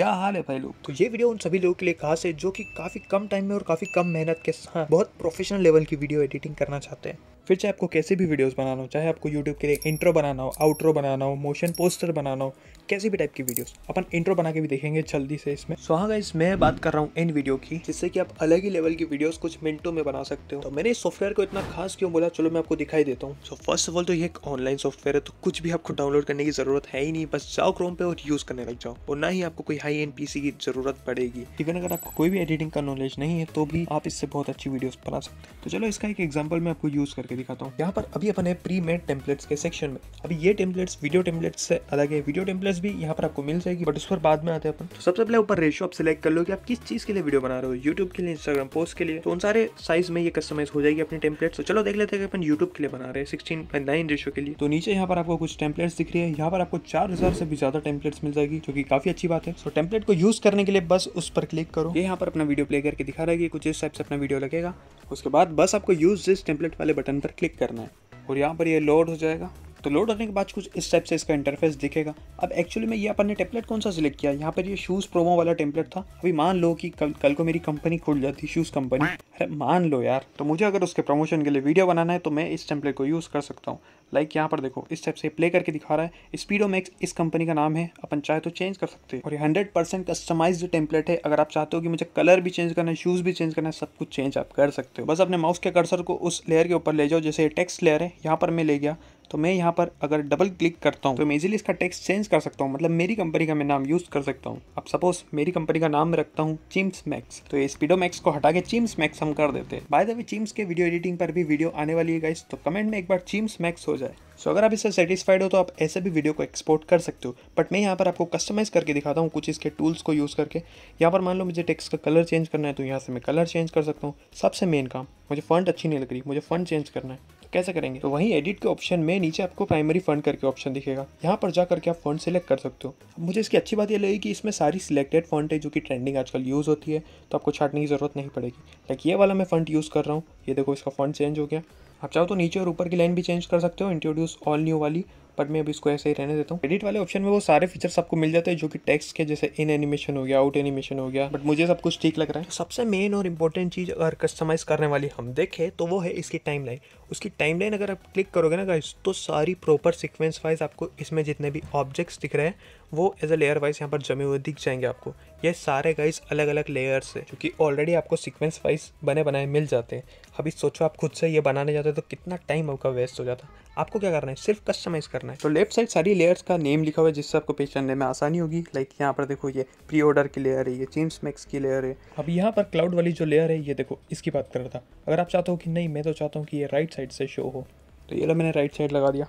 क्या हाल है भाई लोग तो ये वीडियो उन सभी लोगों के लिए खास है जो कि काफी कम टाइम में और काफी कम मेहनत के साथ बहुत प्रोफेशनल लेवल की वीडियो एडिटिंग करना चाहते हैं फिर चाहे आपको कैसे भी वीडियोस बनाना हो चाहे आपको यूट्यूब के लिए इंट्रो बनाना हो आउट्रो बनाना हो मोशन पोस्टर बनाना हो कैसी भी टाइप की वीडियोस अपन इंट्रो बना के भी देखेंगे जल्दी से इसमें सो हाँ गाइस मैं बात कर रहा हूँ इन वीडियो की जिससे कि आप अलग ही लेवल की वीडियोस कुछ मिनटों में बना सकते हो तो मैंने इस सॉफ्टवेयर को इतना खास क्यों बोला चलो मैं आपको दिखाई देता हूँ सो फर्स्ट ऑफ ऑल तो ये एक ऑनलाइन सॉफ्टवेयर है तो कुछ भी आपको डाउनलोड करने की जरूरत है ही नहीं बस जाओ क्रोम पे और यूज करने लग जाओ और ना ही आपको कोई हाई एंड पीसी की जरूरत पड़ेगी इवन अगर आपको कोई भी एडिटिंग का नॉलेज नहीं है तो भी आप इससे बहुत अच्छी वीडियो बना सकते हो तो चलो इसका एक एग्जाम्पल मैं आपको यूज करके करके दिखाता हूँ यहाँ पर अभी अपने प्री मेड टेम्पलेट्स के सेक्शन में अभी ये टेम्पलेट्स वीडियो टेम्पलेट्स से अलग है वीडियो टेम्पलेट्स भी यहाँ पर आपको मिल जाएगी बट उस पर बाद में आते हैं अपन तो सबसे पहले ऊपर रेशो आप सिलेक्ट कर लो कि आप किस चीज के लिए वीडियो बना रहे हो यूट्यूब के लिए इंस्टाग्राम पोस्ट के लिए तो उन सारे साइज में ये कस्टमाइज हो जाएगी अपनी टेम्पलेट्स तो चलो देख लेते हैं कि अपन यूट्यूब के लिए बना रहे हैं सिक्सटीन बाई नाइन रेशो के लिए तो नीचे यहाँ पर आपको कुछ टेम्पलेट्स दिख रही है यहाँ पर आपको चार हजार से भी ज्यादा टेम्पलेट्स मिल जाएगी जो की काफी अच्छी बात है तो टेम्पलेट को यूज करने के लिए बस उस पर क्लिक करो ये यहाँ पर अपना वीडियो प्ले करके दिखा रहेगी कुछ इस टाइप से अपना वीडियो लगेगा उसके बाद बस आपको यूज दिस टेम्पलेट वाले बटन अंदर क्लिक करना है और यहाँ पर ये यह लोड हो जाएगा तो लोड होने के बाद कुछ इस टाइप से इसका इंटरफेस दिखेगा अब एक्चुअली में ये अपन ने टेम्पलेट कौन सा सिलेक्ट किया यहाँ पर ये शूज़ प्रोमो वाला टेम्पलेट था अभी मान लो कि कल कल को मेरी कंपनी खुल जाती शूज़ कंपनी अरे मान लो यार तो मुझे अगर उसके प्रमोशन के लिए वीडियो बनाना है तो मैं इस टेम्पलेट को यूज़ कर सकता हूँ लाइक यहाँ पर देखो इस टाइप से प्ले करके दिखा रहा है स्पीडो मैक्स इस कंपनी का नाम है अपन चाहे तो चेंज कर सकते हैं और ये हंड्रेड परसेंट कस्टमाइज टेम्पलेट है अगर आप चाहते हो कि मुझे कलर भी चेंज करना है शूज़ भी चेंज करना है सब कुछ चेंज आप कर सकते हो बस अपने माउस के कर्सर को उस लेयर के ऊपर ले जाओ जैसे टेक्स्ट लेयर है यहाँ पर मैं ले गया तो मैं यहाँ पर अगर डबल क्लिक करता हूँ तो मैं इजिली इसका टेक्स्ट चेंज कर सकता हूँ मतलब मेरी कंपनी का मैं नाम यूज़ कर सकता हूँ अब सपोज मेरी कंपनी का नाम मैं रखता हूँ चिम्स मैक्स तो ये स्पीडो मैक्स को हटा के चिम्स मैक्स हम कर देते हैं बाय द वे चिम्स के वीडियो एडिटिंग पर भी वीडियो आने वाली है गाइस तो कमेंट में एक बार चिम्स मैक्स हो जाए सो so, अगर आप इससे सेटिस्फाइड हो तो आप ऐसे भी वीडियो को एक्सपोर्ट कर सकते हो बट मैं यहाँ पर आपको कस्टमाइज करके दिखाता हूँ कुछ इसके टूल्स को यूज़ करके यहाँ पर मान लो मुझे टेक्स्ट का कलर चेंज करना है तो यहाँ से मैं कलर चेंज कर सकता हूँ सबसे मेन काम मुझे फंड अच्छी नहीं लग रही मुझे फंड चेंज करना है कैसे करेंगे तो वहीं एडिट के ऑप्शन में नीचे आपको प्राइमरी फंड करके ऑप्शन दिखेगा यहाँ पर जाकर के आप फंड सिलेक्ट कर सकते हो मुझे इसकी अच्छी बात यह लगी कि इसमें सारी सिलेक्टेड फंड है जो कि ट्रेंडिंग आजकल यूज़ होती है तो आपको छाटने की ज़रूरत नहीं पड़ेगी लाइक ये वाला मैं फंड यूज़ कर रहा हूँ ये देखो इसका फंड चेंज हो गया आप चाहो तो नीचे और ऊपर की लाइन भी चेंज कर सकते हो इंट्रोड्यूस ऑल न्यू वाली बट मैं अभी इसको ऐसे ही रहने देता हूँ एडिट वाले ऑप्शन में वो सारे फीचर्स आपको मिल जाते हैं जो कि टेक्स्ट के जैसे इन एनिमेशन हो गया आउट एनिमेशन हो गया बट मुझे सब कुछ ठीक लग रहा है तो सबसे मेन और इंपॉर्टेंट चीज़ अगर कस्टमाइज करने वाली हम देखें तो वो है इसकी टाइम उसकी टाइम अगर आप क्लिक करोगे ना गाइस तो सारी प्रॉपर सिक्वेंस वाइज आपको इसमें जितने भी ऑब्जेक्ट्स दिख रहे हैं वो एज अ लेयर वाइज यहाँ पर जमे हुए दिख जाएंगे आपको ये सारे गाइस अलग अलग लेयर्स है जो कि ऑलरेडी आपको सीक्वेंस वाइज बने बनाए मिल जाते हैं अभी सोचो आप खुद से ये बनाने जाते तो कितना टाइम आपका वेस्ट हो जाता आपको क्या करना है सिर्फ कस्टमाइज करना है तो लेफ्ट साइड सारी लेयर्स का नेम लिखा हुआ है जिससे आपको पेश करने में आसानी होगी लाइक यहाँ पर देखो ये प्री ऑर्डर की लेयर है ये जेम्स मैक्स की लेयर है अब यहाँ पर क्लाउड वाली जो लेयर है ये देखो इसकी बात कर रहा था अगर आप चाहते हो कि नहीं मैं तो चाहता हूँ कि ये राइट साइड से शो हो तो ये लो मैंने राइट साइड लगा दिया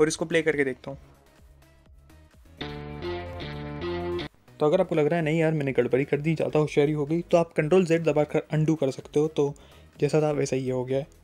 और इसको प्ले करके देखता हूँ तो अगर आपको लग रहा है नहीं यार मैंने गड़बड़ी कर दी ज़्यादा होशियारी हो गई तो आप कंट्रोल जेड दबा कर अंडू कर सकते हो तो जैसा था वैसा ही हो गया है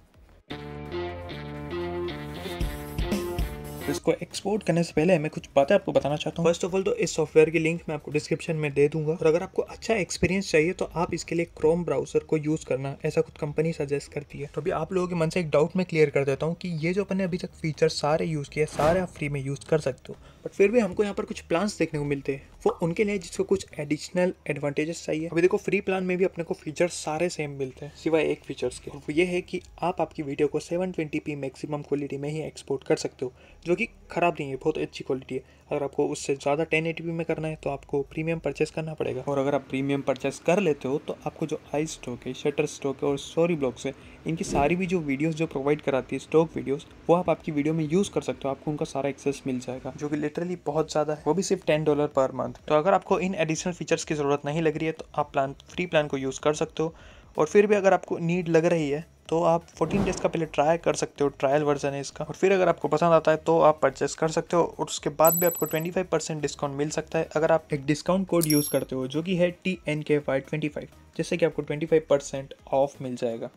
इसको एक्सपोर्ट करने से पहले मैं कुछ बातें आपको बताना चाहता हूँ फर्स्ट ऑफ ऑल तो इस सॉफ्टवेयर की लिंक मैं आपको डिस्क्रिप्शन में दे दूंगा और अगर आपको अच्छा एक्सपीरियंस चाहिए तो आप इसके लिए क्रोम ब्राउजर को यूज़ करना ऐसा कुछ कंपनी सजेस्ट करती है तो अभी आप लोगों के मन से एक डाउट मैं क्लियर कर देता हूँ कि ये जो अपन ने अभी तक फीचर सारे यूज़ किए सारे आप फ्री में यूज़ कर सकते हो बट फिर भी हमको यहाँ पर कुछ प्लान्स देखने को मिलते हैं वो उनके लिए जिसको कुछ एडिशनल एडवांटेजेस चाहिए अभी देखो फ्री प्लान में भी अपने को फीचर्स सारे सेम मिलते हैं सिवाय एक फीचर्स के वो ये है कि आप आपकी वीडियो को 720p मैक्सिमम क्वालिटी में ही एक्सपोर्ट कर सकते हो जो कि ख़राब नहीं है बहुत अच्छी क्वालिटी है अगर आपको उससे ज़्यादा टेन एटीपी में करना है तो आपको प्रीमियम परचेस करना पड़ेगा और अगर आप प्रीमियम परचेस कर लेते हो तो आपको जो आई स्टॉक है शटर स्टॉक है और सॉरी ब्लॉक्स है इनकी सारी भी जो वीडियोस जो प्रोवाइड कराती है स्टॉक वीडियोस वो आप आपकी वीडियो में यूज़ कर सकते हो आपको उनका सारा एक्सेस मिल जाएगा जो कि लिटरली बहुत ज़्यादा है वो भी सिर्फ ten dollar per month month तो अगर आपको इन एडिशनल फीचर्स की ज़रूरत नहीं लग रही है तो आप प्लान फ्री प्लान को यूज़ कर सकते हो और फिर भी अगर आपको नीड लग रही है तो आप 14 डेज़ का पहले ट्राई कर सकते हो ट्रायल वर्जन है इसका और फिर अगर आपको पसंद आता है तो आप परचेस कर सकते हो और उसके बाद भी आपको 25 परसेंट डिस्काउंट मिल सकता है अगर आप एक डिस्काउंट कोड यूज़ करते हो जो कि है T N K five twenty five जिससे कि आपको 25 परसेंट ऑफ मिल जाएगा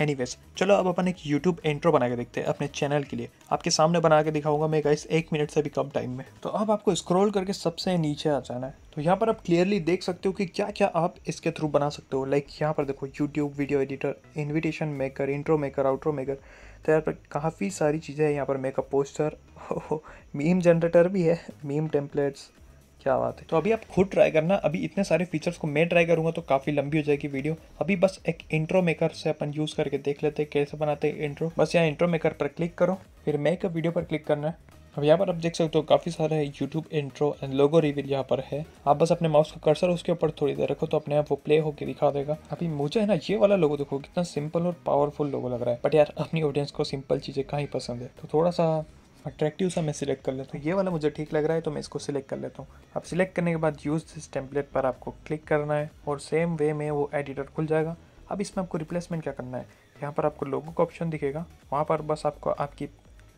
एनीवेज चलो अब अपन एक यूट्यूब इंट्रो बना के देखते हैं अपने चैनल के लिए आपके सामने बना के दिखाऊंगा मैं गाइस एक मिनट से भी कम टाइम में तो अब आपको स्क्रॉल करके सबसे नीचे आ जाना है तो यहाँ पर आप क्लियरली देख सकते हो कि क्या क्या आप इसके थ्रू बना सकते हो लाइक यहाँ पर देखो YouTube video editor invitation maker intro maker outro maker तो यहाँ पर काफ़ी सारी चीज़ें हैं यहाँ पर मेकअप पोस्टर मीम जनरेटर भी है मीम टेम्पलेट्स क्या बात है तो अभी आप खुद ट्राई करना अभी इतने सारे फीचर्स को मैं ट्राई करूंगा तो काफ़ी लंबी हो जाएगी वीडियो अभी बस एक इंट्रो मेकर से अपन यूज़ करके देख लेते हैं कैसे बनाते हैं इंट्रो बस यहाँ इंट्रो मेकर पर क्लिक करो फिर मेक वीडियो पर क्लिक करना है अब यहाँ पर आप देख सकते हो काफ़ी सारे YouTube intro and logo review यहाँ पर है आप बस अपने माउस का कर्सर उसके ऊपर थोड़ी देर रखो तो अपने आप वो प्ले होकर दिखा देगा अभी मुझे है ना ये वाला लोगो देखो कितना सिंपल और पावरफुल लोगो लग रहा है बट यार अपनी ऑडियंस को सिंपल चीज़ें कहाँ पसंद है तो थोड़ा सा अट्रैक्टिव सा मैं सिलेक्ट कर लेता हूँ ये वाला मुझे ठीक लग रहा है तो मैं इसको सिलेक्ट कर लेता हूँ अब सिलेक्ट करने के बाद यूज़ दिस टेम्पलेट पर आपको क्लिक करना है और सेम वे में वो एडिटर खुल जाएगा अब इसमें आपको रिप्लेसमेंट क्या करना है यहाँ पर आपको लोगों का ऑप्शन दिखेगा वहाँ पर बस आपको आपकी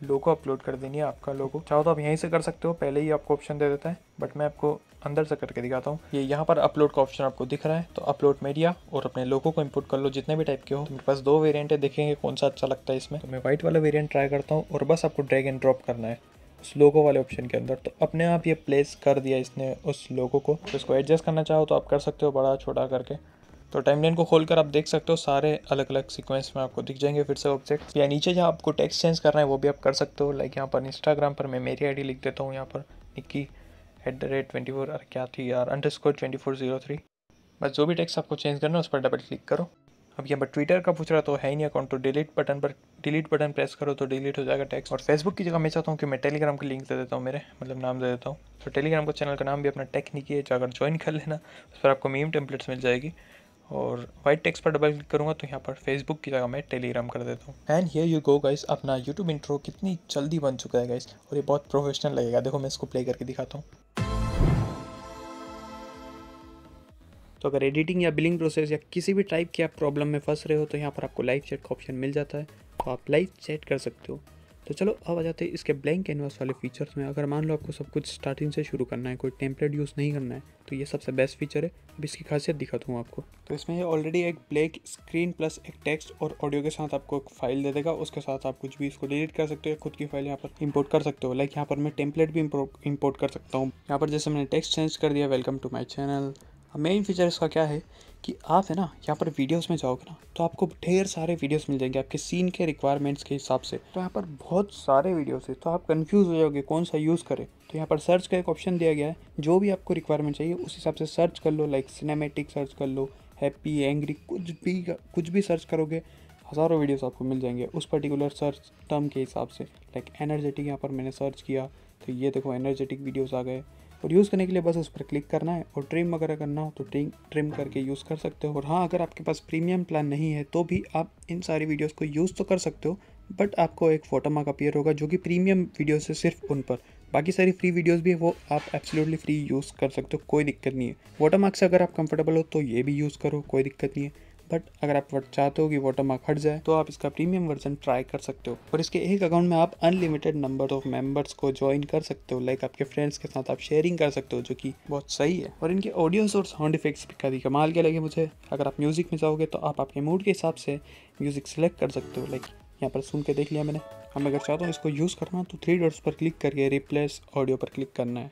लोगो अपलोड कर देनी है आपका लोगो चाहो तो आप यहीं से कर सकते हो पहले ही आपको ऑप्शन दे देता है बट मैं आपको अंदर से करके दिखाता हूँ ये यहाँ पर अपलोड का ऑप्शन आपको दिख रहा है तो अपलोड मीडिया और अपने लोगो को इनपुट कर लो जितने भी टाइप के हो तो मेरे पास दो वेरियंट है देखेंगे कौन सा अच्छा लगता है इसमें तो मैं व्हाइट वाला वेरियंट ट्राई करता हूँ और बस आपको ड्रैग एंड ड्रॉप करना है उस लोगो वाले ऑप्शन के अंदर तो अपने आप ये प्लेस कर दिया इसने उस लोगो को तो इसको एडजस्ट करना चाहो तो आप कर सकते हो बड़ा छोटा करके तो टाइमलाइन को खोलकर आप देख सकते हो सारे अलग अलग सीक्वेंस में आपको दिख जाएंगे फिर से ऑब्जेक्ट या नीचे जहाँ आपको टेक्स्ट चेंज करना है वो भी आप कर सकते हो लाइक यहाँ पर इंस्टाग्राम पर मैं मेरी आईडी लिख देता हूँ यहाँ पर Nikki at the rate twenty four क्या थी यार underscore twenty four zero three बस जो भी टेक्स्ट आपको चेंज करना है उस पर डबल क्लिक करो अब यहाँ पर ट्विटर का पूछ रहा तो है नहीं अकाउंट तो डिलीट बटन पर डिलीट बटन प्रेस करो तो डिलीट हो जाएगा टैक्स और फेसबुक की जगह मैं चाहता हूँ कि मैं टेलीग्राम का लिंक दे देता हूँ मेरे मतलब नाम दे देता हूँ तो टेलीग्राम का चैनल का नाम भी अपना टेक्निकी है जाकर ज्वाइन कर लेना उस पर आपको मीम टेम्पलेट्स मिल जाएगी और वाइट टेक्स पर डबल क्लिक करूँगा तो यहाँ पर फेसबुक की जगह मैं टेलीग्राम कर देता हूँ and here you go guys अपना यूट्यूब इंट्रो कितनी जल्दी बन चुका है गाइस और ये बहुत प्रोफेशनल लगेगा देखो मैं इसको प्ले करके दिखाता हूँ तो अगर एडिटिंग या बिलिंग प्रोसेस या किसी भी टाइप की आप प्रॉब्लम में फंस रहे हो तो यहाँ पर आपको लाइव चैट का ऑप्शन मिल जाता है तो आप लाइव चैट कर सकते हो तो चलो अब आ जाते हैं इसके ब्लैंक कैनवास वाले फीचर्स में अगर मान लो आपको सब कुछ स्टार्टिंग से शुरू करना है कोई टेम्पलेट यूज़ नहीं करना है तो ये सबसे बेस्ट फीचर है अब इसकी खासियत दिखाता हूँ आपको तो इसमें ऑलरेडी एक ब्लैक स्क्रीन प्लस एक टेक्स्ट और ऑडियो के साथ आपको एक फाइल दे देगा उसके साथ आप कुछ भी इसको डिलीट कर सकते हो या खुद की फाइल यहाँ पर इंपोर्ट कर सकते हो लाइक यहाँ पर मैं टेम्पलेट भी इंपोर्ट कर सकता हूँ यहाँ पर जैसे मैंने टेक्स्ट चेंज कर दिया welcome to my channel main feature इसका क्या है कि आप है ना यहाँ पर वीडियोस में जाओगे ना तो आपको ढेर सारे वीडियोस मिल जाएंगे आपके सीन के रिक्वायरमेंट्स के हिसाब से तो यहाँ पर बहुत सारे वीडियोस है तो आप कंफ्यूज हो जाओगे कौन सा यूज़ करें तो यहाँ पर सर्च का एक ऑप्शन दिया गया है जो भी आपको रिक्वायरमेंट चाहिए उस हिसाब से सर्च कर लो लाइक सिनेमेटिक सर्च कर लो हैप्पी एंग्री कुछ भी कुछ भी सर्च करोगे हज़ारों वीडियोस आपको मिल जाएंगे उस पर्टिकुलर सर्च टर्म के हिसाब से लाइक एनर्जेटिक यहाँ पर मैंने सर्च किया तो ये देखो एनर्जेटिक वीडियोस आ गए और यूज़ करने के लिए बस उस पर क्लिक करना है और ट्रिम वगैरह करना हो तो ट्रिम ट्रिम करके यूज़ कर सकते हो और हाँ अगर आपके पास प्रीमियम प्लान नहीं है तो भी आप इन सारी वीडियोज़ को यूज़ तो कर सकते हो बट आपको एक फोटो मार्क अपीयर होगा जो कि प्रीमियम वीडियो से सिर्फ उन पर बाकी सारी फ्री वीडियोस भी वो आप एब्सोल्युटली फ्री यूज़ कर सकते हो कोई दिक्कत नहीं है वोटर मार्क से अगर आप कंफर्टेबल हो तो ये भी यूज़ करो कोई दिक्कत नहीं है बट अगर आप चाहते हो कि वोटर मार्क हट जाए तो आप इसका प्रीमियम वर्जन ट्राई कर सकते हो और इसके एक अकाउंट में आप अनलिमिटेड नंबर ऑफ मेम्बर्स को ज्वाइन कर सकते हो लाइक आपके फ्रेंड्स के साथ आप शेयरिंग कर सकते हो जो कि बहुत सही है और इनके ऑडियोज और साउंड इफेक्ट्स भी कभी कमाल के लगे मुझे अगर आप म्यूजिक में जाओगे तो आप आपके मूड के हिसाब से म्यूजिक सेलेक्ट कर सकते हो लाइक यहाँ पर सुन के देख लिया मैंने हम अगर चाहता हूँ इसको यूज़ करना तो थ्री डॉट्स पर क्लिक करके रिप्लेस ऑडियो पर क्लिक करना है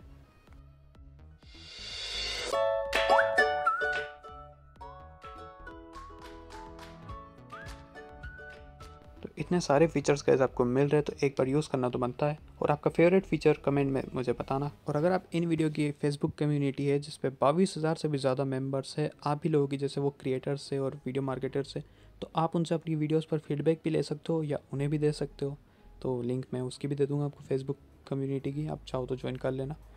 इतने सारे फीचर्स गैस आपको मिल रहे हैं तो एक बार यूज़ करना तो बनता है और आपका फेवरेट फीचर कमेंट में मुझे बताना और अगर आप इन वीडियो की फेसबुक कम्युनिटी है जिसपे बावीस हज़ार से भी ज़्यादा मेम्बर्स है आप भी लोगों की जैसे वो क्रिएटर्स से और वीडियो मार्केटर से तो आप उनसे अपनी वीडियोज़ पर फीडबैक भी ले सकते हो या उन्हें भी दे सकते हो तो लिंक मैं उसकी भी दे दूँगा आपको फेसबुक कम्युनिटी की आप चाहो तो ज्वाइन कर लेना